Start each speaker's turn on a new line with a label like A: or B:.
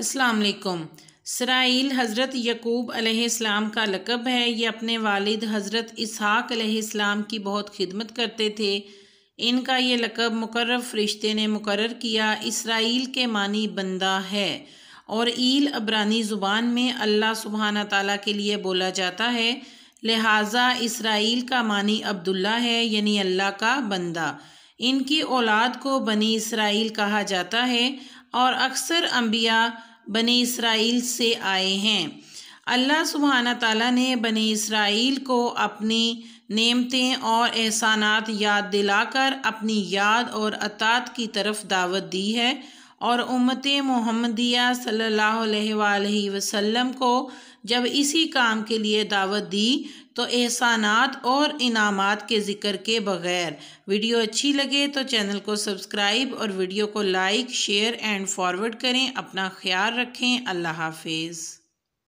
A: अस्सलाम वालेकुम सराइल हज़रत यकूब अलैहिस्सलाम का लकब है ये अपने वालिद हज़रत इसहाक अलैहिस्सलाम की बहुत खिदमत करते थे इनका ये लकब मुकर फरिश्ते ने मुकर किया इसराइल के मानी बंदा है और ईल अबरानी ज़ुबान में अल्लाह सुबहाना ताला के लिए बोला जाता है लिहाजा इसराइल का मानी अब्दुल्ला है यानी अल्लाह का बंदा इनकी औलाद को बनी इसराइल कहा जाता है और अक्सर अम्बिया बने इसराइल से आए हैं अल्लाह सुबहाना तला ने बने इसराइल को अपनी नेमतें और एहसानात याद दिलाकर अपनी याद और अतात की तरफ दावत दी है और उम्मत मोहम्मदिया सल्लल्लाहु वसम वसल्लम को जब इसी काम के लिए दावत दी तो एहसानात और इनामात के ज़िक्र के बगैर वीडियो अच्छी लगे तो चैनल को सब्सक्राइब और वीडियो को लाइक शेयर एंड फॉरवर्ड करें अपना ख्याल रखें अल्लाह हाफिज़